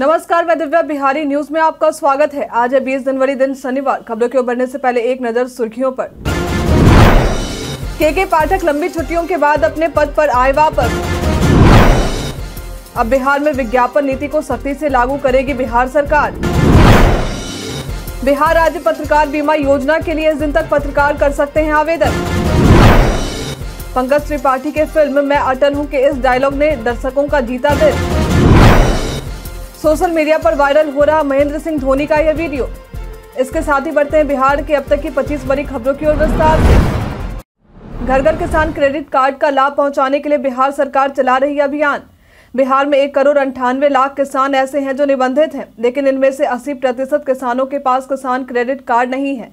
नमस्कार मैं दिव्या बिहारी न्यूज में आपका स्वागत है आज है 20 जनवरी दिन शनिवार खबरों के उभरने से पहले एक नजर सुर्खियों पर के के पाठक लंबी छुट्टियों के बाद अपने पद पर आए वापस अब बिहार में विज्ञापन नीति को सख्ती से लागू करेगी बिहार सरकार बिहार राज्य पत्रकार बीमा योजना के लिए इस दिन तक पत्रकार कर सकते हैं आवेदन पंकज त्रिपाठी के फिल्म मैं अटल हूं के इस डायलॉग ने दर्शकों का जीता दिल सोशल मीडिया पर वायरल हो रहा महेंद्र सिंह धोनी का यह वीडियो इसके साथ ही बढ़ते हैं बिहार के अब तक की पच्चीस बड़ी खबरों की ओर विस्तार घर घर किसान क्रेडिट कार्ड का लाभ पहुंचाने के लिए बिहार सरकार चला रही अभियान बिहार में एक करोड़ अंठानवे लाख किसान ऐसे हैं जो निबंधित हैं लेकिन इनमें से 80 प्रतिशत किसानों के पास किसान क्रेडिट कार्ड नहीं है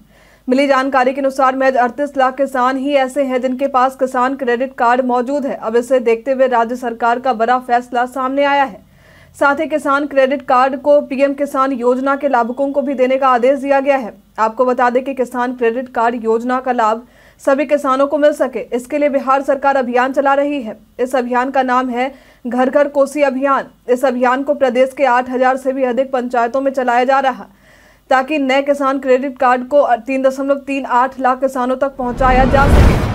मिली जानकारी के अनुसार महज अड़तीस लाख किसान ही ऐसे हैं जिनके पास किसान क्रेडिट कार्ड मौजूद है अब इसे देखते हुए राज्य सरकार का बड़ा फैसला सामने आया है साथ ही किसान क्रेडिट कार्ड को पीएम किसान योजना के लाभुकों को भी देने का आदेश दिया गया है आपको बता दें कि किसान क्रेडिट कार्ड योजना का लाभ सभी किसानों को मिल सके इसके लिए बिहार सरकार अभियान चला रही है इस अभियान का नाम है घर घर कोसी अभियान इस अभियान को प्रदेश के 8000 से भी अधिक पंचायतों में चलाया जा रहा ताकि नए किसान क्रेडिट कार्ड को तीन दशमलव तीन आठ लाख किसानों तक पहुँचाया जा सके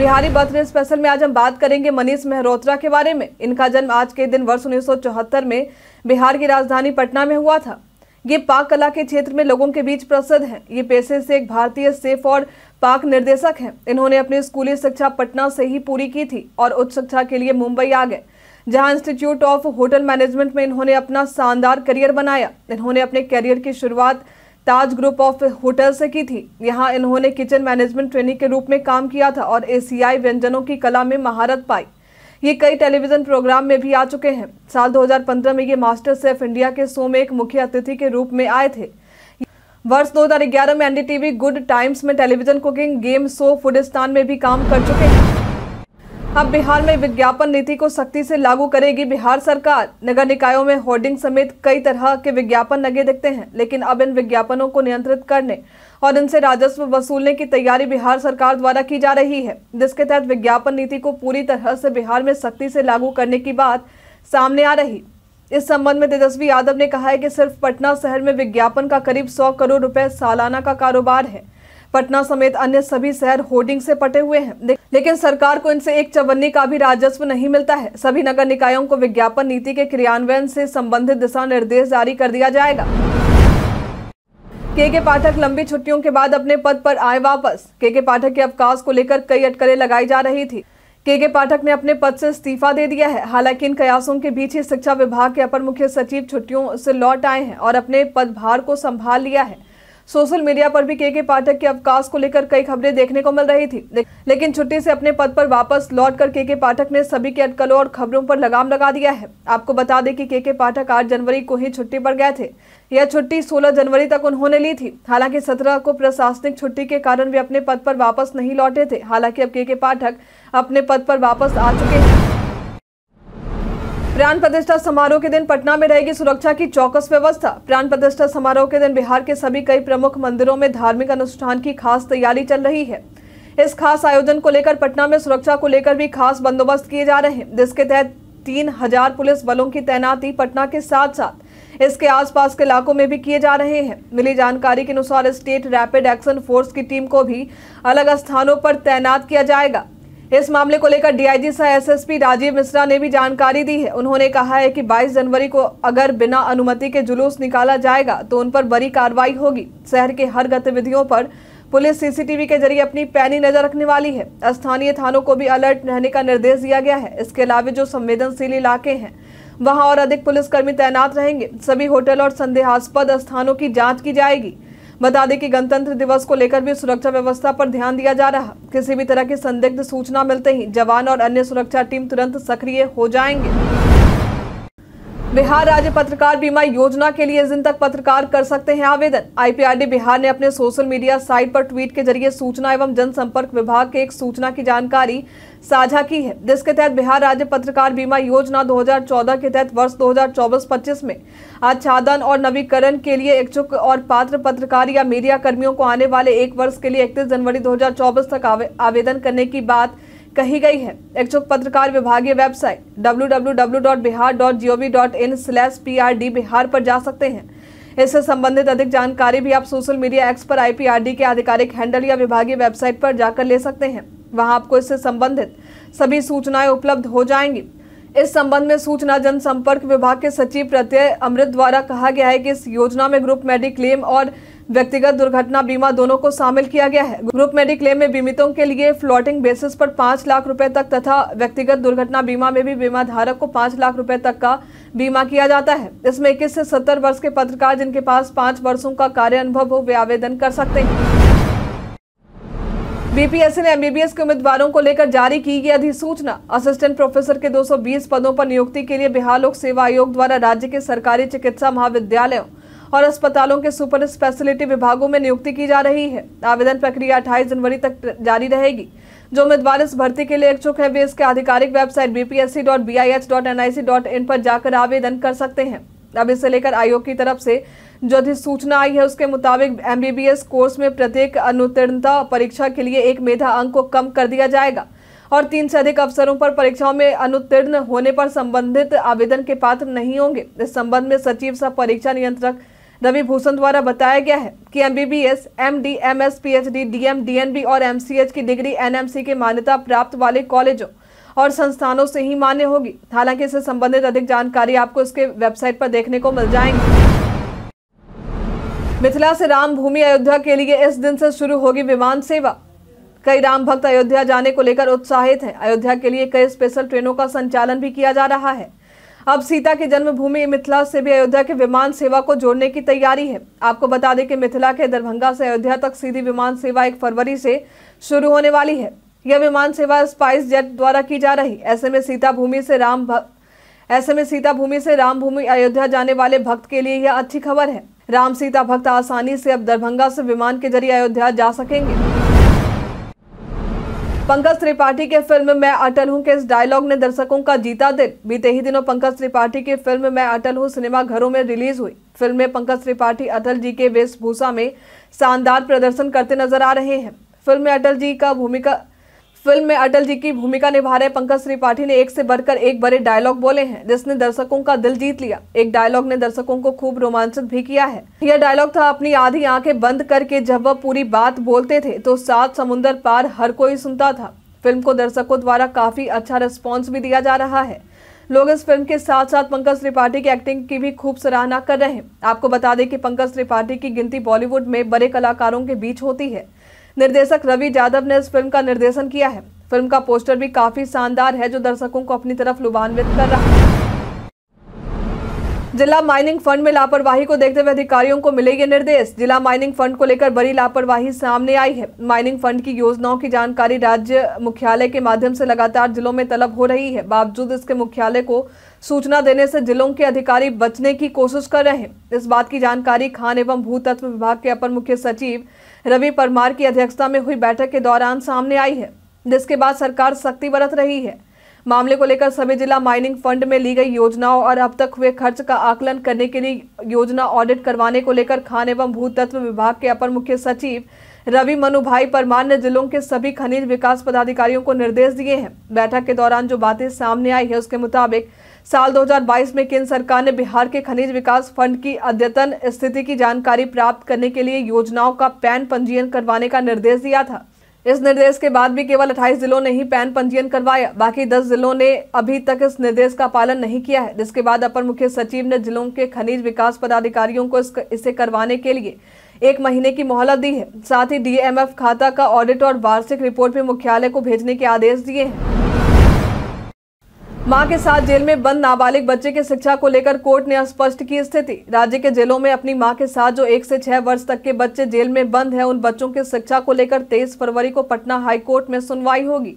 बिहारी बर्थडे स्पेशल में आज हम बात करेंगे मनीष मेहरोत्रा के बारे में इनका जन्म आज के दिन वर्ष 1974 में बिहार की राजधानी पटना में हुआ था ये पाक कला के क्षेत्र में लोगों के बीच प्रसिद्ध हैं ये पेशे से एक भारतीय सेफ और पाक निर्देशक हैं इन्होंने अपनी स्कूली शिक्षा पटना से ही पूरी की थी और उच्च शिक्षा के लिए मुंबई आ गए जहां इंस्टीट्यूट ऑफ होटल मैनेजमेंट में इन्होंने अपना शानदार करियर बनाया इन्होंने अपने करियर की शुरुआत ताज ग्रुप ऑफ होटल से की थी यहाँ इन्होंने किचन मैनेजमेंट ट्रेनिंग के रूप में काम किया था और एशियाई व्यंजनों की कला में महारत पाई ये कई टेलीविजन प्रोग्राम में भी आ चुके हैं साल 2015 में ये मास्टर सेफ इंडिया के शो में एक मुख्य अतिथि के रूप में आए थे वर्ष 2011 में एनडीटीवी गुड टाइम्स में television cooking game show Foodistan में भी काम कर चुके हैं हम हाँ, बिहार में विज्ञापन नीति को सख्ती से लागू करेगी बिहार सरकार नगर निकायों में होर्डिंग समेत कई तरह के विज्ञापन लगे दिखते हैं लेकिन अब इन विज्ञापनों को नियंत्रित करने और इनसे राजस्व वसूलने की तैयारी बिहार सरकार द्वारा की जा रही है जिसके तहत विज्ञापन नीति को पूरी तरह से बिहार में सख्ती से लागू करने की बात सामने आ रही इस संबंध में तेजस्वी यादव ने कहा है कि सिर्फ पटना शहर में विज्ञापन का करीब सौ करोड़ रुपए सालाना का कारोबार है पटना समेत अन्य सभी शहर होर्डिंग से पटे हुए हैं लेकिन सरकार को इनसे एक चवन्नी का भी राजस्व नहीं मिलता है सभी नगर निकायों को विज्ञापन नीति के क्रियान्वयन से संबंधित दिशा निर्देश जारी कर दिया जाएगा के के पाठक लंबी छुट्टियों के बाद अपने पद पर आए वापस के के पाठक के अवकाश को लेकर कई अटकलें लगाई जा रही थी के के पाठक ने अपने पद से इस्तीफा दे दिया है हालांकि इन कयासों के बीच ही शिक्षा विभाग के अपर मुख्य सचिव छुट्टियों से लौट आए हैं और अपने पदभार को संभाल लिया है सोशल मीडिया पर भी के के पाठक के अवकाश को लेकर कई खबरें देखने को मिल रही थी लेकिन छुट्टी से अपने पद पर वापस लौटकर के के पाठक ने सभी के अटकलों और खबरों पर लगाम लगा दिया है आपको बता दें कि के के पाठक आठ जनवरी को ही छुट्टी पर गए थे यह छुट्टी 16 जनवरी तक उन्होंने ली थी हालांकि 17 को प्रशासनिक छुट्टी के कारण वे अपने पद पर वापस नहीं लौटे थे हालांकि अब के के पाठक अपने पद पर वापस आ चुके हैं प्राण प्रतिष्ठा समारोह के दिन पटना में रहेगी सुरक्षा की चौकस व्यवस्था प्राण प्रतिष्ठा समारोह के दिन बिहार के सभी कई प्रमुख मंदिरों में धार्मिक अनुष्ठान की खास तैयारी चल रही है इस खास आयोजन को लेकर पटना में सुरक्षा को लेकर भी खास बंदोबस्त किए जा रहे हैं जिसके तहत तीन हजार पुलिस बलों की तैनाती पटना के साथ साथ इसके आसपास के इलाकों में भी किए जा रहे हैं मिली जानकारी के अनुसार स्टेट रैपिड एक्शन फोर्स की टीम को भी अलग स्थानों पर तैनात किया जाएगा इस मामले को लेकर डीआईजी सह एसएसपी राजीव मिश्रा ने भी जानकारी दी है उन्होंने कहा है कि 22 जनवरी को अगर बिना अनुमति के जुलूस निकाला जाएगा तो उन पर बड़ी कार्रवाई होगी शहर के हर गतिविधियों पर पुलिस सीसीटीवी के जरिए अपनी पैनी नजर रखने वाली है स्थानीय थानों को भी अलर्ट रहने का निर्देश दिया गया है इसके अलावा जो संवेदनशील इलाके हैं वहाँ और अधिक पुलिसकर्मी तैनात रहेंगे सभी होटल और संदेहास्पद स्थानों की जाँच की जाएगी बता दें कि गणतंत्र दिवस को लेकर भी सुरक्षा व्यवस्था पर ध्यान दिया जा रहा किसी भी तरह की संदिग्ध सूचना मिलते ही जवान और अन्य सुरक्षा टीम तुरंत सक्रिय हो जाएंगे बिहार राज्य पत्रकार बीमा योजना के लिए दिन तक पत्रकार कर सकते हैं आवेदन आईपीआरडी बिहार ने अपने सोशल मीडिया साइट पर ट्वीट के जरिए सूचना एवं जनसंपर्क विभाग के एक सूचना की जानकारी साझा की है जिसके तहत बिहार राज्य पत्रकार बीमा योजना 2014 के तहत वर्ष 2024-25 में आच्छादन और नवीकरण के लिए इच्छुक और पात्र पत्रकार या मीडिया कर्मियों को आने वाले एक वर्ष के लिए इकतीस जनवरी दो तक आवे, आवेदन करने की बात कही गई है इच्छुक पत्रकार विभागीय वेबसाइट www.bihar.gov.in/prd बिहार पर जा सकते हैं इससे संबंधित अधिक जानकारी भी आप सोशल मीडिया एक्स पर आईपीआरडी के आधिकारिक हैंडल या विभागीय वेबसाइट पर जाकर ले सकते हैं वहां आपको इससे संबंधित सभी सूचनाएं उपलब्ध हो जाएंगी इस संबंध में सूचना जनसंपर्क विभाग के सचिव प्रत्यय अमृत द्वारा कहा गया है कि इस योजना में ग्रुप मेडिक्लेम और व्यक्तिगत दुर्घटना बीमा दोनों को शामिल किया गया है ग्रुप मेडिक्लेम में बीमितों के लिए फ्लोटिंग बेसिस पर पाँच लाख रुपए तक तथा व्यक्तिगत दुर्घटना बीमा में भी बीमा धारक को पाँच लाख रुपए तक का बीमा किया जाता है इसमें इक्कीस से सत्तर वर्ष के पत्रकार जिनके पास पाँच वर्षों का कार्य अनुभव हो वे आवेदन कर सकते हैं बीपीएससी ने एमबीबीएस के उम्मीदवारों को लेकर जारी की गई अधिसूचना असिस्टेंट प्रोफेसर के 220 पदों पर नियुक्ति के लिए बिहार लोक सेवा आयोग द्वारा राज्य के सरकारी चिकित्सा महाविद्यालयों और अस्पतालों के सुपर स्पेशलिटी विभागों में नियुक्ति की जा रही है आवेदन प्रक्रिया अट्ठाईस जनवरी तक जारी रहेगी जो उम्मीदवार इस भर्ती के लिए इच्छुक है वे इसके आधिकारिक वेबसाइट बीपीएससी पर जाकर आवेदन कर सकते हैं अब इसे लेकर आयोग की तरफ से जो अधिसूचना आई है उसके मुताबिक एमबीबीएस कोर्स में प्रत्येक अनुतीर्णता परीक्षा के लिए एक मेधा अंक को कम कर दिया जाएगा और तीन से अधिक अवसरों पर परीक्षाओं में अनुत्तीर्ण होने पर संबंधित आवेदन के पात्र नहीं होंगे इस संबंध में सचिव सह परीक्षा नियंत्रक रवि भूषण द्वारा बताया गया है कि M B B S M D M S P H D D M D N B और एम सी एच की डिग्री एन एम सी के मान्यता प्राप्त वाले कॉलेजों और संस्थानों से ही मान्य होगी हालांकि इससे संबंधित अधिक जानकारी आपको इसके वेबसाइट पर देखने को मिल जाएंगी मिथिला से राम भूमि अयोध्या के लिए इस दिन से शुरू होगी विमान सेवा कई राम भक्त अयोध्या जाने को लेकर उत्साहित हैं अयोध्या के लिए कई स्पेशल ट्रेनों का संचालन भी किया जा रहा है अब सीता की जन्मभूमि मिथिला से भी अयोध्या के विमान सेवा को जोड़ने की तैयारी है आपको बता दें कि मिथिला के दरभंगा से अयोध्या तक सीधी विमान सेवा एक फरवरी से शुरू होने वाली है यह विमान सेवा स्पाइस जेट द्वारा की जा रही ऐसे में सीता भूमि से राम भा... ऐसे में सीता भूमि से राम भूमि अयोध्या जाने वाले भक्त के लिए यह अच्छी खबर है राम सीता भक्त आसानी से अब दरभंगा से विमान के जरिए अयोध्या जा सकेंगे पंकज त्रिपाठी के फिल्म मैं अटल हूं के इस डायलॉग ने दर्शकों का जीता दिल बीते ही दिनों पंकज त्रिपाठी की फिल्म मैं अटल हूं सिनेमा घरों में रिलीज हुई फिल्म में पंकज त्रिपाठी अटल जी के वेशभूषा में शानदार प्रदर्शन करते नजर आ रहे हैं फिल्म में अटल जी का भूमिका फिल्म में अटल जी की भूमिका निभा रहे पंकज त्रिपाठी ने एक से बढ़कर एक बड़े डायलॉग बोले हैं जिसने दर्शकों का दिल जीत लिया एक डायलॉग ने दर्शकों को खूब रोमांचित भी किया है यह डायलॉग था अपनी आधी आंखें बंद करके जब वह पूरी बात बोलते थे तो सात समुन्दर पार हर कोई सुनता था फिल्म को दर्शकों द्वारा काफी अच्छा रिस्पॉन्स भी दिया जा रहा है लोग इस फिल्म के साथ साथ पंकज त्रिपाठी की एक्टिंग की भी खूब सराहना कर रहे हैं आपको बता दें कि पंकज त्रिपाठी की गिनती बॉलीवुड में बड़े कलाकारों के बीच होती है निर्देशक रवि यादव ने इस फिल्म का निर्देशन किया है फिल्म का पोस्टर भी काफी शानदार है जो दर्शकों को अपनी तरफ लुभान्वित कर रहा है जिला माइनिंग फंड में लापरवाही को देखते हुए अधिकारियों को ये निर्देश जिला माइनिंग फंड को लेकर बड़ी लापरवाही सामने आई है माइनिंग फंड की योजनाओं की जानकारी राज्य मुख्यालय के माध्यम से लगातार जिलों में तलब हो रही है बावजूद इसके मुख्यालय को सूचना देने से जिलों के अधिकारी बचने की कोशिश कर रहे हैं इस बात की जानकारी खान एवं भूतत्व विभाग के अपर मुख्य सचिव रवि परमार की अध्यक्षता में हुई बैठक के दौरान सामने आई है जिसके बाद सरकार सख्ती बरत रही है मामले को लेकर सभी जिला माइनिंग फंड में ली गई योजनाओं और अब तक हुए खर्च का आकलन करने के लिए योजना ऑडिट करवाने को लेकर खान एवं भूतत्व विभाग के अपर मुख्य सचिव रवि मनुभाई परमार ने जिलों के सभी खनिज विकास पदाधिकारियों को निर्देश दिए हैं बैठक के दौरान जो बातें सामने आई है उसके मुताबिक साल 2022 में केंद्र सरकार ने बिहार के खनिज विकास फंड की अद्यतन स्थिति की जानकारी प्राप्त करने के लिए योजनाओं का पैन पंजीयन करवाने का निर्देश दिया था इस निर्देश के बाद भी केवल 28 जिलों ने ही पैन पंजीयन करवाया बाकी 10 जिलों ने अभी तक इस निर्देश का पालन नहीं किया है जिसके बाद अपर मुख्य सचिव ने जिलों के खनिज विकास पदाधिकारियों को इसे करवाने के लिए एक महीने की मोहलत दी है साथ ही डीएमएफ खाता का ऑडिट और वार्षिक रिपोर्ट भी मुख्यालय को भेजने के आदेश दिए हैं मां के साथ जेल में बंद नाबालिग बच्चे की शिक्षा को लेकर कोर्ट ने स्पष्ट की स्थिति राज्य के जेलों में अपनी मां के साथ जो एक से छह वर्ष तक के बच्चे जेल में बंद हैं उन बच्चों की शिक्षा को लेकर तेईस फरवरी को पटना हाई कोर्ट में सुनवाई होगी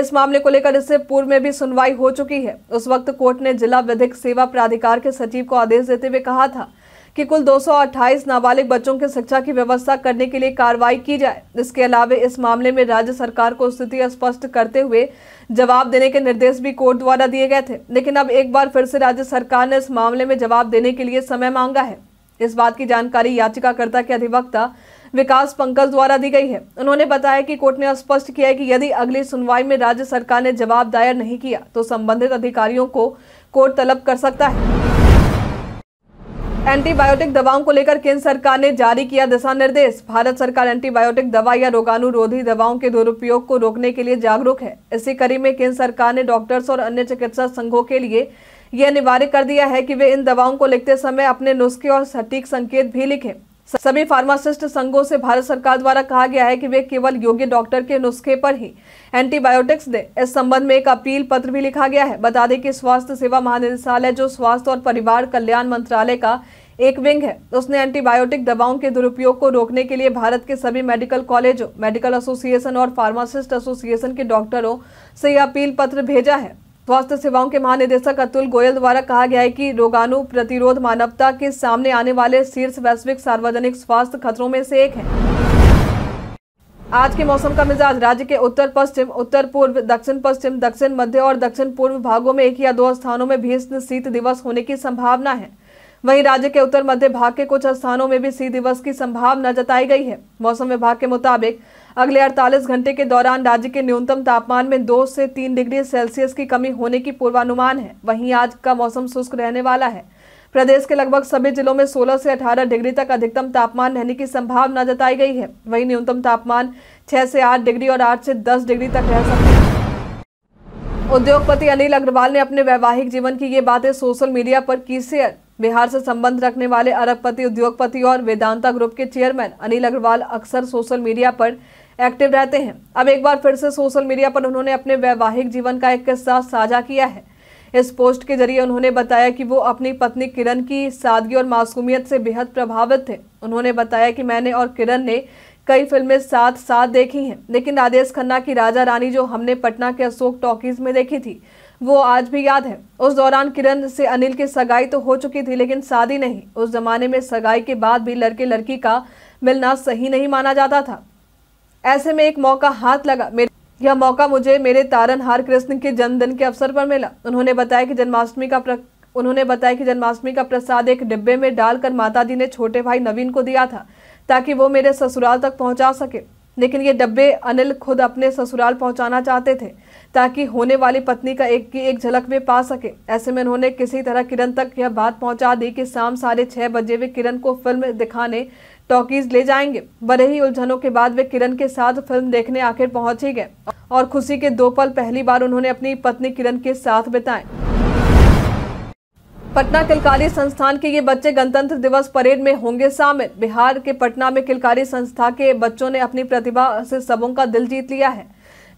इस मामले को लेकर इससे पूर्व में भी सुनवाई हो चुकी है उस वक्त कोर्ट ने जिला विधिक सेवा प्राधिकार के सचिव को आदेश देते हुए कहा था कि कुल 228 नाबालिग बच्चों की शिक्षा की व्यवस्था करने के लिए कार्रवाई की जाए इसके अलावा इस मामले में राज्य सरकार को स्थिति स्पष्ट करते हुए जवाब देने के निर्देश भी कोर्ट द्वारा दिए गए थे लेकिन अब एक बार फिर से राज्य सरकार ने इस मामले में जवाब देने के लिए समय मांगा है इस बात की जानकारी याचिकाकर्ता के अधिवक्ता विकास पंकज द्वारा दी गई है उन्होंने बताया कि कोर्ट ने स्पष्ट किया है कि यदि अगली सुनवाई में राज्य सरकार ने जवाब दायर नहीं किया तो संबंधित अधिकारियों को कोर्ट तलब कर सकता है एंटीबायोटिक दवाओं को लेकर केंद्र सरकार ने जारी किया दिशा निर्देश भारत सरकार एंटीबायोटिक दवा या रोगाणुरोधी दवाओं के दुरुपयोग को रोकने के लिए जागरूक है इसी कड़ी में केंद्र सरकार ने डॉक्टर्स और अन्य चिकित्सा संघों के लिए यह अनिवार्य कर दिया है कि वे इन दवाओं को लिखते समय अपने नुस्खे और सटीक संकेत भी लिखें सभी फार्मासिस्ट संघों से भारत सरकार द्वारा कहा गया है कि वे केवल योग्य डॉक्टर के नुस्खे पर ही एंटीबायोटिक्स दें इस संबंध में एक अपील पत्र भी लिखा गया है बता दें कि स्वास्थ्य सेवा महानिदेशालय जो स्वास्थ्य और परिवार कल्याण मंत्रालय का एक विंग है उसने एंटीबायोटिक दवाओं के दुरुपयोग को रोकने के लिए भारत के सभी मेडिकल कॉलेजों मेडिकल एसोसिएशन और फार्मासिस्ट एसोसिएशन के डॉक्टरों से यह अपील पत्र भेजा है स्वास्थ्य सेवाओं के महानिदेशक अतुल गोयल द्वारा कहा गया है कि रोगाणु प्रतिरोध मानवता के सामने आने वाले शीर्ष वैश्विक सार्वजनिक स्वास्थ्य खतरों में से एक है आज के मौसम का मिजाज राज्य के उत्तर पश्चिम उत्तर पूर्व दक्षिण पश्चिम दक्षिण मध्य और दक्षिण पूर्व भागों में एक या दो स्थानों में भीषण शीत दिवस होने की संभावना है वहीं राज्य के उत्तर मध्य भाग के कुछ स्थानों में भी शीत दिवस की संभावना जताई गई है मौसम विभाग के मुताबिक अगले 48 घंटे के दौरान राज्य के न्यूनतम तापमान में 2 से 3 डिग्री सेल्सियस की कमी होने की पूर्वानुमान है वहीं आज का मौसम शुष्क रहने वाला है प्रदेश के लगभग सभी जिलों में 16 से 18 डिग्री तक अधिकतम तापमान रहने की संभावना जताई गई है वहीं न्यूनतम तापमान 6 से 8 डिग्री और 8 से 10 डिग्री तक रह सकता है उद्योगपति अनिल अग्रवाल ने अपने वैवाहिक जीवन की ये बातें सोशल मीडिया पर की शेयर बिहार से संबंध रखने वाले अरबपति उद्योगपति और वेदांता ग्रुप के चेयरमैन अनिल अग्रवाल अक्सर सोशल मीडिया पर एक्टिव रहते हैं अब एक बार फिर से सोशल मीडिया पर उन्होंने अपने वैवाहिक जीवन का एक किस्सा साझा किया है इस पोस्ट के जरिए उन्होंने बताया कि वो अपनी पत्नी किरण की सादगी और मासूमियत से बेहद प्रभावित थे उन्होंने बताया कि मैंने और किरण ने कई फिल्में साथ साथ देखी हैं लेकिन राजेश खन्ना की राजा रानी जो हमने पटना के अशोक टॉकीज में देखी थी वो आज भी याद है उस दौरान किरण से अनिल की सगाई तो हो चुकी थी लेकिन शादी नहीं उस जमाने में सगाई के बाद भी लड़के लड़की का मिलना सही नहीं माना जाता था ऐसे में एक मौका हाथ लगा मेरे यह मौका मुझे मेरे तारनहार कृष्ण के जन्मदिन के अवसर पर मिला उन्होंने बताया कि जन्माष्टमी का प्र... उन्होंने बताया कि जन्माष्टमी का प्रसाद एक डिब्बे में डालकर माता दी ने छोटे भाई नवीन को दिया था ताकि वो मेरे ससुराल तक पहुंचा सके लेकिन ये डब्बे अनिल खुद अपने ससुराल पहुंचाना चाहते थे ताकि होने वाली पत्नी का एक की एक झलक वे पा सके ऐसे में उन्होंने किसी तरह किरण तक यह बात पहुंचा दी कि शाम साढ़े छः बजे वे किरण को फिल्म दिखाने टॉकीज ले जाएंगे बड़े ही उलझनों के बाद वे किरण के साथ फिल्म देखने आखिर पहुंच ही गए और खुशी के दो पल पहली बार उन्होंने अपनी पत्नी किरण के साथ बिताए पटना किलकारी संस्थान के ये बच्चे गणतंत्र दिवस परेड में होंगे शामिल बिहार के पटना में किलकारी संस्था के बच्चों ने अपनी प्रतिभा से सबों का दिल जीत लिया है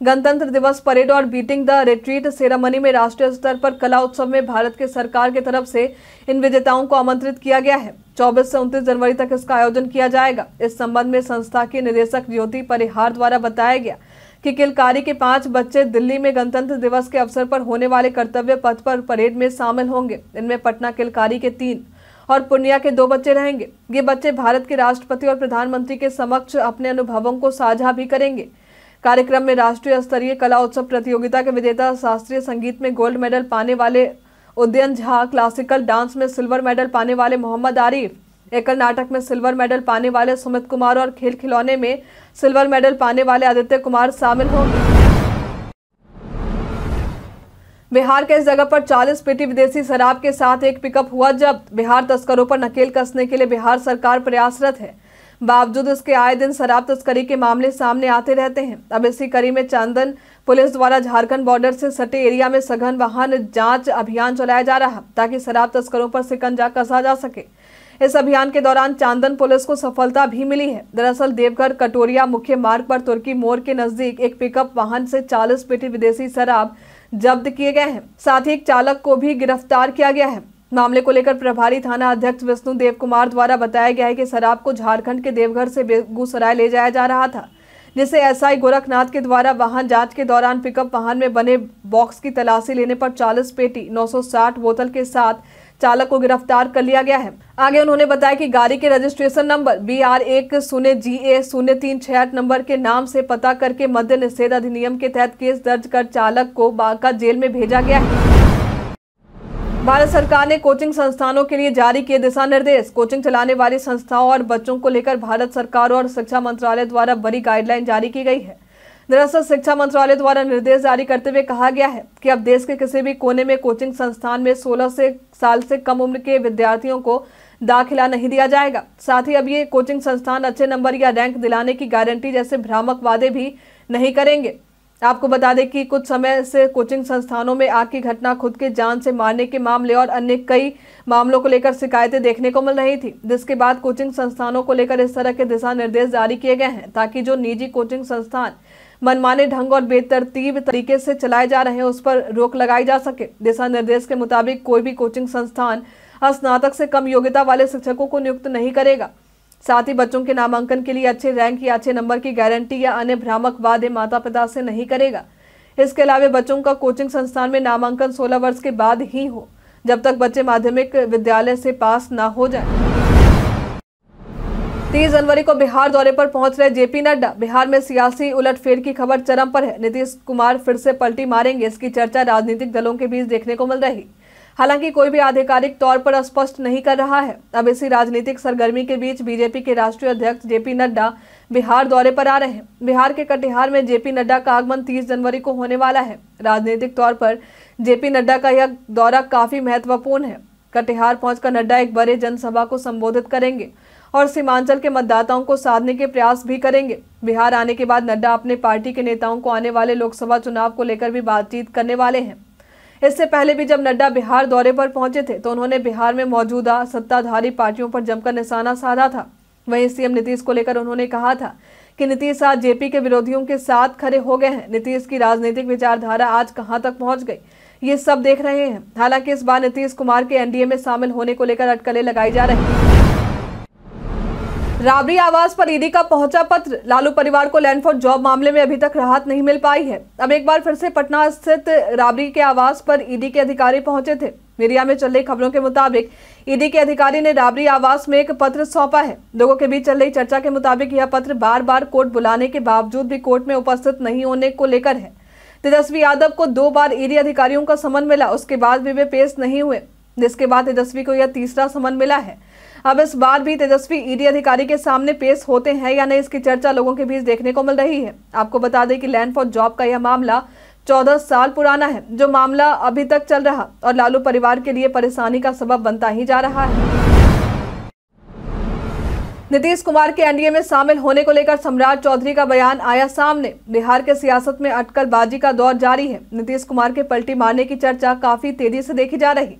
गणतंत्र दिवस परेड और बीटिंग द रिट्रीट सेरामनी में राष्ट्रीय स्तर पर कला उत्सव में भारत के सरकार की तरफ से इन विजेताओं को आमंत्रित किया गया है 24 से उन्तीस जनवरी तक इसका आयोजन किया जाएगा इस संबंध में संस्था के निदेशक ज्योति परिहार द्वारा बताया गया कि किलकारी के पांच बच्चे दिल्ली में गणतंत्र दिवस के अवसर पर होने वाले कर्तव्य पथ पर परेड में शामिल होंगे इनमें पटना किलकारी के तीन और पूर्णिया के दो बच्चे रहेंगे ये बच्चे भारत के राष्ट्रपति और प्रधानमंत्री के समक्ष अपने अनुभवों को साझा भी करेंगे कार्यक्रम में राष्ट्रीय स्तरीय कला उत्सव प्रतियोगिता के विजेता शास्त्रीय संगीत में गोल्ड मेडल पाने वाले उदयन झा क्लासिकल डांस में सिल्वर मेडल पाने वाले मोहम्मद आरिफ एकल नाटक में सिल्वर मेडल पाने वाले सुमित कुमार और खेल खिलौने में सिल्वर मेडल पाने वाले आदित्य कुमार शामिल होंगे बिहार के इस जगह पर 40 पेटी विदेशी शराब के साथ एक पिकअप हुआ जब बिहार तस्करों पर नकेल कसने के लिए बिहार सरकार प्रयासरत है बावजूद इसके आए दिन शराब तस्करी के मामले सामने आते रहते हैं अब इसी कड़ी में चांदन पुलिस द्वारा झारखंड बॉर्डर से सटे एरिया में सघन वाहन जांच अभियान चलाया जा रहा ताकि शराब तस्करों पर सिकंजा कसा जा सके इस अभियान के दौरान चांदन पुलिस को सफलता भी मिली है दरअसल देवघर कटोरिया मुख्य मार्ग पर तुर्की मोर के नजदीक एक पिकअप वाहन से 40 पेटी विदेशी शराब जब्त किए गए हैं साथ ही एक चालक को भी गिरफ्तार किया गया है मामले को लेकर प्रभारी थाना अध्यक्ष विष्णु देव कुमार द्वारा बताया गया है कि शराब को झारखंड के देवघर से बेगूसराय ले जाया जा रहा था जिसे एसआई गोरखनाथ के द्वारा वाहन जांच के दौरान पिकअप वाहन में बने बॉक्स की तलाशी लेने पर 40 पेटी 960 बोतल के साथ चालक को गिरफ्तार कर लिया गया है आगे उन्होंने बताया कि गाड़ी के रजिस्ट्रेशन नंबर बी आर एक शून्य जी ए शून्य तीन छह आठ नंबर के नाम से पता करके मध्य निषेध अधिनियम के तहत केस दर्ज कर चालक को बांका जेल में भेजा गया है भारत सरकार ने कोचिंग संस्थानों के लिए जारी किए दिशा निर्देश कोचिंग चलाने वाली संस्थाओं और बच्चों को लेकर भारत सरकार और शिक्षा मंत्रालय द्वारा बड़ी गाइडलाइन जारी की गई है दरअसल शिक्षा मंत्रालय द्वारा निर्देश जारी करते हुए कहा गया है कि अब देश के किसी भी कोने में कोचिंग संस्थान में सोलह से साल से कम उम्र के विद्यार्थियों को दाखिला नहीं दिया जाएगा साथ ही अब ये कोचिंग संस्थान अच्छे नंबर या रैंक दिलाने की गारंटी जैसे भ्रामक वादे भी नहीं करेंगे आपको बता दें कि कुछ समय से कोचिंग संस्थानों में आग की घटना खुद के जान से मारने के मामले और अन्य कई मामलों को लेकर शिकायतें देखने को मिल रही थी जिसके बाद कोचिंग संस्थानों को लेकर इस तरह के दिशा निर्देश जारी किए गए हैं ताकि जो निजी कोचिंग संस्थान मनमाने ढंग और बेतरतीब तरीके से चलाए जा रहे हैं उस पर रोक लगाई जा सके दिशा निर्देश के मुताबिक कोई भी कोचिंग संस्थान स्नातक से कम योग्यता वाले शिक्षकों को नियुक्त नहीं करेगा साथ ही बच्चों के नामांकन के लिए अच्छे रैंक या अच्छे नंबर की गारंटी या अन्य भ्रामक वादे माता पिता से नहीं करेगा इसके अलावा बच्चों का कोचिंग संस्थान में नामांकन 16 वर्ष के बाद ही हो जब तक बच्चे माध्यमिक विद्यालय से पास ना हो जाए तीस जनवरी को बिहार दौरे पर पहुंच रहे जेपी नड्डा बिहार में सियासी उलटफेर की खबर चरम पर है नीतीश कुमार फिर से पलटी मारेंगे इसकी चर्चा राजनीतिक दलों के बीच देखने को मिल रही हालांकि कोई भी आधिकारिक तौर पर स्पष्ट नहीं कर रहा है अब इसी राजनीतिक सरगर्मी के बीच बीजेपी के राष्ट्रीय अध्यक्ष जेपी नड्डा बिहार दौरे पर आ रहे हैं बिहार के कटिहार में जेपी नड्डा का आगमन 30 जनवरी को होने वाला है राजनीतिक तौर पर जेपी नड्डा का यह दौरा काफी महत्वपूर्ण है कटिहार पहुंचकर नड्डा एक बड़े जनसभा को संबोधित करेंगे और सीमांचल के मतदाताओं को साधने के प्रयास भी करेंगे बिहार आने के बाद नड्डा अपने पार्टी के नेताओं को आने वाले लोकसभा चुनाव को लेकर भी बातचीत करने वाले हैं इससे पहले भी जब नड्डा बिहार दौरे पर पहुंचे थे तो उन्होंने बिहार में मौजूदा सत्ताधारी पार्टियों पर जमकर निशाना साधा था वहीं सीएम नीतीश को लेकर उन्होंने कहा था कि नीतीश आज जेपी के विरोधियों के साथ खड़े हो गए हैं नीतीश की राजनीतिक विचारधारा आज कहां तक पहुंच गई ये सब देख रहे हैं हालांकि इस बार नीतीश कुमार के एनडीए में शामिल होने को लेकर अटकलें लगाई जा रही हैं राबरी आवास पर ईडी का पहुंचा पत्र लालू परिवार को लैंड फॉर जॉब मामले में अभी तक राहत नहीं मिल पाई है अब एक बार फिर से पटना स्थित राबरी के आवास पर ईडी के अधिकारी पहुंचे थे मीडिया में चल रही खबरों के मुताबिक ईडी के अधिकारी ने राबरी आवास में एक पत्र सौंपा है लोगों के बीच चल रही चर्चा के मुताबिक यह पत्र बार बार कोर्ट बुलाने के बावजूद भी कोर्ट में उपस्थित नहीं होने को लेकर है तेजस्वी यादव को दो बार ईडी अधिकारियों का समन मिला उसके बाद भी वे पेश नहीं हुए जिसके बाद तेजस्वी को यह तीसरा समन मिला है अब इस बार भी तेजस्वी ईडी अधिकारी के सामने पेश होते हैं या नहीं इसकी चर्चा लोगों के बीच देखने को मिल रही है आपको बता दें कि लैंड फॉर जॉब का यह मामला चौदह साल पुराना है जो मामला अभी तक चल रहा और लालू परिवार के लिए परेशानी का सबब बनता ही जा रहा है नीतीश कुमार के एनडीए में शामिल होने को लेकर सम्राट चौधरी का बयान आया सामने बिहार के सियासत में अटकलबाजी का दौर जारी है नीतीश कुमार के पलटी मारने की चर्चा काफी तेजी से देखी जा रही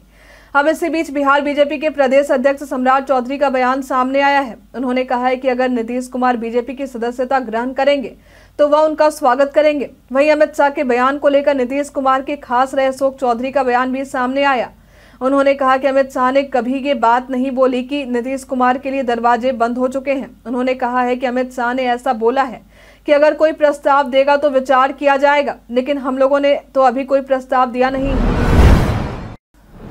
अब इसी बीच बिहार बीजेपी के प्रदेश अध्यक्ष सम्राट चौधरी का बयान सामने आया है उन्होंने कहा है कि अगर नीतीश कुमार बीजेपी की सदस्यता ग्रहण करेंगे तो वह उनका स्वागत करेंगे वहीं अमित शाह के बयान को लेकर नीतीश कुमार के खास रह अशोक चौधरी का बयान भी सामने आया उन्होंने कहा कि अमित शाह ने कभी ये बात नहीं बोली कि नीतीश कुमार के लिए दरवाजे बंद हो चुके हैं उन्होंने कहा है कि अमित शाह ने ऐसा बोला है कि अगर कोई प्रस्ताव देगा तो विचार किया जाएगा लेकिन हम लोगों ने तो अभी कोई प्रस्ताव दिया नहीं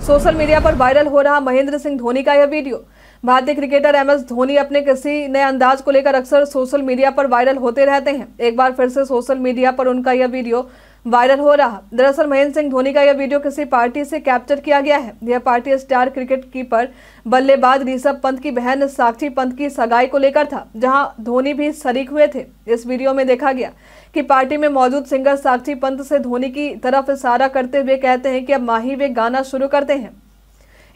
सोशल मीडिया पर वायरल हो रहा महेंद्र सिंह धोनी का यह वीडियो भारतीय क्रिकेटर एम एस धोनी अपने किसी नए अंदाज को लेकर अक्सर सोशल मीडिया पर वायरल होते रहते हैं एक बार फिर से सोशल मीडिया पर उनका यह वीडियो वायरल हो रहा दरअसल महेंद्र सिंह धोनी का यह वीडियो किसी पार्टी से कैप्चर किया गया है यह पार्टी स्टार क्रिकेट कीपर बल्लेबाज ऋषभ पंत की बहन साक्षी पंत की सगाई को लेकर था जहां धोनी भी शरीक हुए थे इस वीडियो में देखा गया कि पार्टी में मौजूद सिंगर साक्षी पंत से धोनी की तरफ इशारा करते हुए कहते हैं कि अब माही वे गाना शुरू करते हैं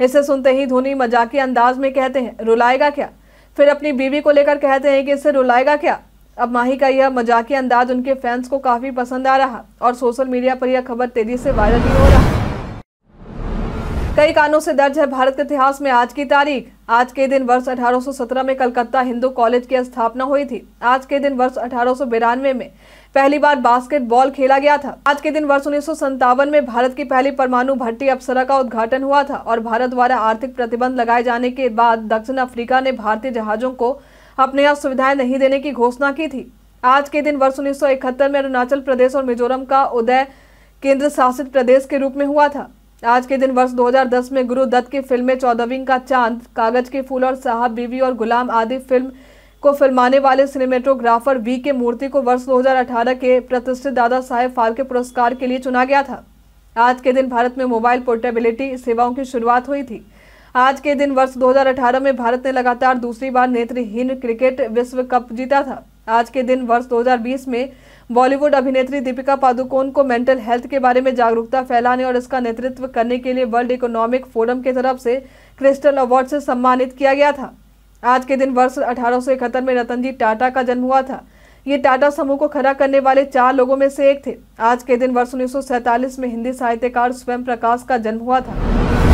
इसे सुनते ही धोनी मजाकी अंदाज में कहते हैं रुलाएगा क्या फिर अपनी बीवी को लेकर कहते हैं कि इसे रुलाएगा क्या अब माही का यह मजाकिया अंदाज उनके फैंस को काफी पसंद आ रहा और सोशल मीडिया पर यह खबर तेजी से वायरल भी हो रहा कई कानों से दर्ज है भारत के इतिहास में आज की तारीख आज के दिन वर्ष 1817 में कलकत्ता हिंदू कॉलेज की स्थापना हुई थी आज के दिन वर्ष अठारह में पहली बार बास्केटबॉल खेला गया था आज के दिन वर्ष उन्नीस में भारत की पहली परमाणु भट्टी अप्सरा का उद्घाटन हुआ था और भारत द्वारा आर्थिक प्रतिबंध लगाए जाने के बाद दक्षिण अफ्रीका ने भारतीय जहाजों को अपने यहाँ सुविधाएं नहीं देने की घोषणा की थी आज के दिन वर्ष उन्नीस में अरुणाचल प्रदेश और मिजोरम का उदय केंद्र शासित प्रदेश के रूप में हुआ था आज के दिन वर्ष 2010 में गुरु दत्त की फिल्में चौदहवीं का चांद कागज के फूल और साहब बीवी और गुलाम आदि फिल्म को फिल्माने वाले सिनेमेटोग्राफर वी के मूर्ति को वर्ष 2018 के प्रतिष्ठित दादा साहेब फाल्के पुरस्कार के लिए चुना गया था आज के दिन भारत में मोबाइल पोर्टेबिलिटी सेवाओं की शुरुआत हुई थी आज के दिन वर्ष 2018 में भारत ने लगातार दूसरी बार नेत्रहीन क्रिकेट विश्व कप जीता था आज के दिन वर्ष 2020 में बॉलीवुड अभिनेत्री दीपिका पादुकोण को मेंटल हेल्थ के बारे में जागरूकता फैलाने और इसका नेतृत्व करने के लिए वर्ल्ड इकोनॉमिक फोरम की तरफ से क्रिस्टल अवार्ड से सम्मानित किया गया था आज के दिन वर्ष अठारह में रतनजी टाटा का जन्म हुआ था ये टाटा समूह को खड़ा करने वाले चार लोगों में से एक थे आज के दिन वर्ष उन्नीस में हिंदी साहित्यकार स्वयं प्रकाश का जन्म हुआ था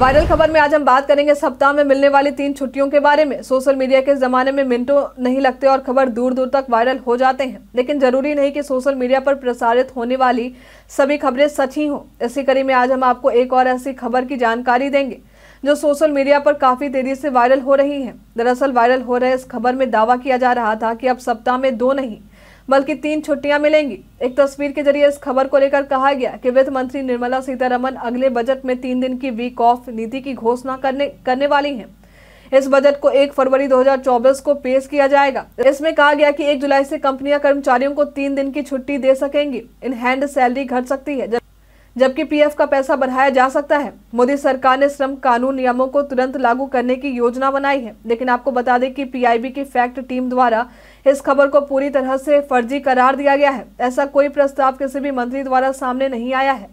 वायरल खबर में आज हम बात करेंगे सप्ताह में मिलने वाली तीन छुट्टियों के बारे में सोशल मीडिया के जमाने में मिनटों नहीं लगते और खबर दूर दूर तक वायरल हो जाते हैं लेकिन जरूरी नहीं कि सोशल मीडिया पर प्रसारित होने वाली सभी खबरें सच ही हों इसी कड़ी में आज हम आपको एक और ऐसी खबर की जानकारी देंगे जो सोशल मीडिया पर काफी तेजी से वायरल हो रही है दरअसल वायरल हो रहे इस खबर में दावा किया जा रहा था कि अब सप्ताह में दो नहीं बल्कि तीन छुट्टियां मिलेंगी एक तस्वीर के जरिए इस खबर को लेकर कहा गया कि वित्त मंत्री निर्मला सीतारमन अगले बजट में तीन दिन की वीक ऑफ नीति की घोषणा करने करने वाली हैं इस बजट को 1 फरवरी 2024 को पेश किया जाएगा इसमें कहा गया कि 1 जुलाई से कंपनियां कर्मचारियों को तीन दिन की छुट्टी दे सकेंगी इन हैंड सैलरी घट सकती है जबकि पीएफ का पैसा बढ़ाया जा सकता है मोदी सरकार ने श्रम कानून नियमों को तुरंत लागू करने की योजना बनाई है लेकिन आपको बता दें कि पीआईबी की फैक्ट टीम द्वारा इस खबर को पूरी तरह से फर्जी करार दिया गया है ऐसा कोई प्रस्ताव किसी भी मंत्री द्वारा सामने नहीं आया है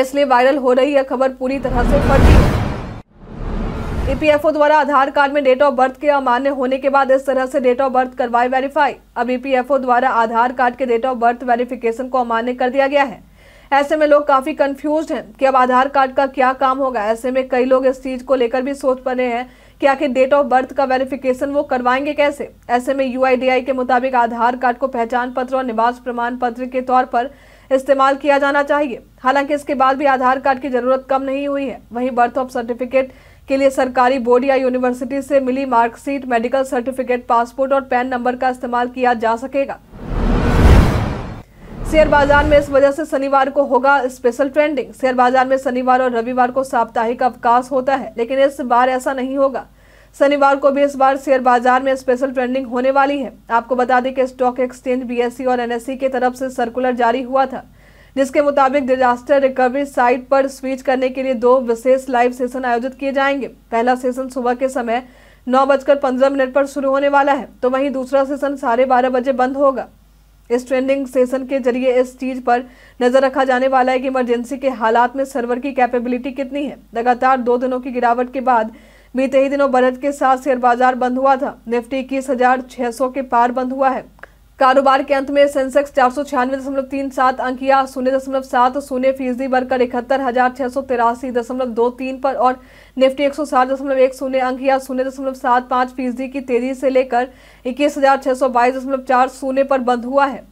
इसलिए वायरल हो रही यह खबर पूरी तरह से फर्जी है ईपीएफओ द्वारा आधार कार्ड में डेट ऑफ बर्थ के अमान्य होने के बाद इस तरह से डेट ऑफ बर्थ करवाए वेरीफाई अब ईपीएफओ द्वारा आधार कार्ड के डेट ऑफ बर्थ वेरिफिकेशन को अमान्य कर दिया गया है ऐसे में लोग काफ़ी कंफ्यूज हैं कि अब आधार कार्ड का क्या काम होगा ऐसे में कई लोग इस चीज़ को लेकर भी सोच पड़े हैं कि आखिर डेट ऑफ बर्थ का वेरिफिकेशन वो करवाएंगे कैसे ऐसे में यू के मुताबिक आधार कार्ड को पहचान पत्र और निवास प्रमाण पत्र के तौर पर इस्तेमाल किया जाना चाहिए हालांकि इसके बाद भी आधार कार्ड की जरूरत कम नहीं हुई है वहीं बर्थ ऑफ सर्टिफिकेट के लिए सरकारी बोर्ड या यूनिवर्सिटी से मिली मार्कशीट मेडिकल सर्टिफिकेट पासपोर्ट और पैन नंबर का इस्तेमाल किया जा सकेगा शेयर बाजार में इस वजह से शनिवार को होगा स्पेशल ट्रेंडिंग शेयर बाजार में शनिवार और रविवार को साप्ताहिक अवकाश होता है लेकिन इस बार ऐसा नहीं होगा शनिवार को भी इस बार शेयर बाजार में स्पेशल ट्रेंडिंग होने वाली है आपको बता दें कि स्टॉक एक्सचेंज बीएससी और एनएससी e की तरफ से सर्कुलर जारी हुआ था जिसके मुताबिक डिजास्टर रिकवरी साइट पर स्विच करने के लिए दो विशेष लाइव सेशन आयोजित किए जाएंगे पहला सेशन सुबह के समय नौ बजकर पंद्रह मिनट पर शुरू होने वाला है तो वहीं दूसरा सेशन साढ़े बारह बजे बंद होगा इस ट्रेंडिंग सेशन के जरिए इस चीज पर नजर रखा जाने वाला है कि इमरजेंसी के हालात में सर्वर की कैपेबिलिटी कितनी है लगातार दो दिनों की गिरावट के बाद बीते ही दिनों बढ़त के साथ शेयर बाजार बंद हुआ था निफ्टी इक्कीस के पार बंद हुआ है कारोबार के अंत में सेंसेक्स चार सौ छियानवे दशमलव तीन सात अंकिया शून्य दशमलव सात शून्य फीसदी बढ़कर इकहत्तर हजार छह सौ तिरासी दशमलव दो तीन पर और निफ्टी एक सौ साठ दशमलव एक शून्य अंकिया शून्य दशमलव सात पाँच फीसदी की तेजी से लेकर इक्कीस हजार छह सौ बाईस दशमलव चार शून्य पर बंद हुआ है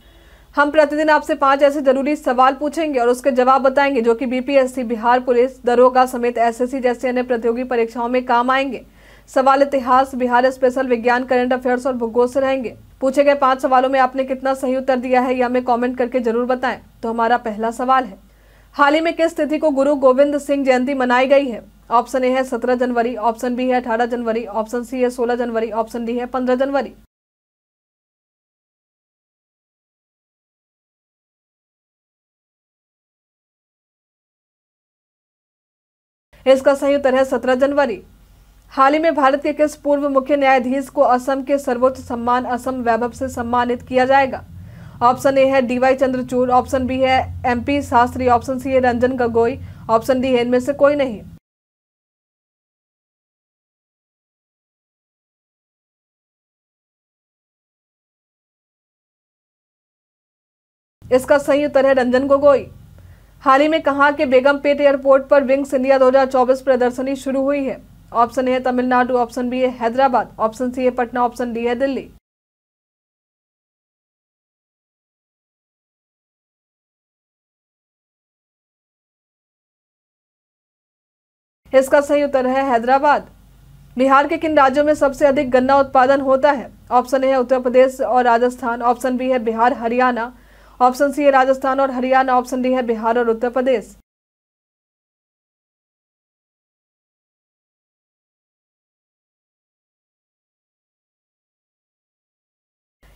हम प्रतिदिन आपसे पांच ऐसे जरूरी सवाल पूछेंगे और उसके जवाब बताएंगे जो कि बीपीएससी बिहार पुलिस दरोगा समेत एसएससी जैसी अन्य प्रतियोगी परीक्षाओं में काम आएंगे सवाल इतिहास बिहार स्पेशल विज्ञान करंट अफेयर्स और भूगोल से रहेंगे पूछे गए पांच सवालों में आपने कितना सही उत्तर दिया है या हमें कमेंट करके जरूर बताएं तो हमारा पहला सवाल है हाल ही में किस तिथि को गुरु गोविंद सिंह जयंती मनाई गई है ऑप्शन ए है सत्रह जनवरी ऑप्शन बी है अठारह जनवरी ऑप्शन सी है सोलह जनवरी ऑप्शन डी है पंद्रह जनवरी इसका सही उत्तर है सत्रह जनवरी हाल ही में भारत के किस पूर्व मुख्य न्यायाधीश को असम के सर्वोच्च सम्मान असम वैभव से सम्मानित किया जाएगा ऑप्शन ए है डीवाई चंद्रचूड़ ऑप्शन बी है एमपी शास्त्री ऑप्शन सी है रंजन गगोई ऑप्शन डी है इनमें से कोई नहीं इसका सही उत्तर है रंजन गोगोई हाल ही में कहा कि बेगमपेट एयरपोर्ट पर विंग्स इंडिया 2024 प्रदर्शनी शुरू हुई है ऑप्शन ए है तमिलनाडु ऑप्शन बी है हैदराबाद ऑप्शन सी है पटना ऑप्शन डी है दिल्ली इसका सही उत्तर है हैदराबाद बिहार के किन राज्यों में सबसे अधिक गन्ना उत्पादन होता है ऑप्शन ए है उत्तर प्रदेश और राजस्थान ऑप्शन बी है बिहार हरियाणा ऑप्शन सी है राजस्थान और हरियाणा ऑप्शन डी है बिहार और उत्तर प्रदेश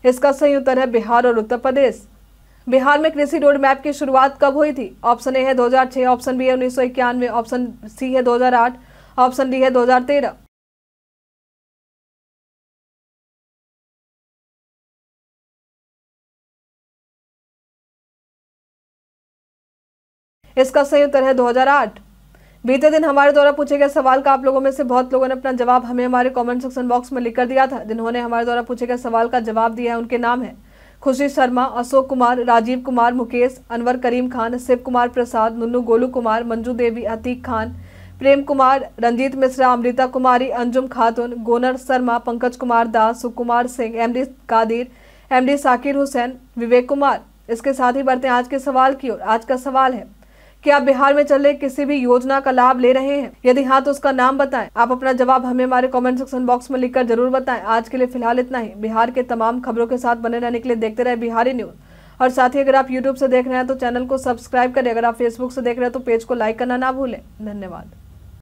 इसका सही उत्तर है बिहार और उत्तर प्रदेश बिहार में कृषि रोड मैप की शुरुआत कब हुई थी ऑप्शन ए है 2006 ऑप्शन बी है उन्नीस ऑप्शन सी है 2008 ऑप्शन डी है 2013 इसका सही उत्तर है 2008 बीते दिन हमारे द्वारा पूछे गए सवाल का आप लोगों में से बहुत लोगों ने अपना जवाब हमें हमारे कमेंट सेक्शन बॉक्स में लिख कर दिया था जिन्होंने हमारे द्वारा पूछे गए सवाल का जवाब दिया है उनके नाम है Khushi Sharma Ashok Kumar Rajiv Kumar Mukesh Anwar Karim Khan Shiv Kumar Prasad Nunnu Golu Kumar Manju Devi Atiq Khan Prem Kumar Ranjit Mishra Amrita Kumari Anjum Khatun Gonar Sharma Pankaj Kumar Das Sukumar Singh M D Kadir M D Sakir Hussain Vivek Kumar इसके साथ ही बढ़ते हैं आज के सवाल की ओर आज का सवाल है क्या आप बिहार में चल रहे किसी भी योजना का लाभ ले रहे हैं यदि हाँ तो उसका नाम बताएं आप अपना जवाब हमें हमारे कमेंट सेक्शन बॉक्स में लिखकर जरूर बताएं आज के लिए फिलहाल इतना ही बिहार के तमाम खबरों के साथ बने रहने के लिए देखते रहे बिहारी न्यूज और साथ ही अगर आप यूट्यूब से देख रहे हैं तो चैनल को सब्सक्राइब करें अगर आप फेसबुक से देख रहे हैं तो पेज को लाइक करना ना भूलें धन्यवाद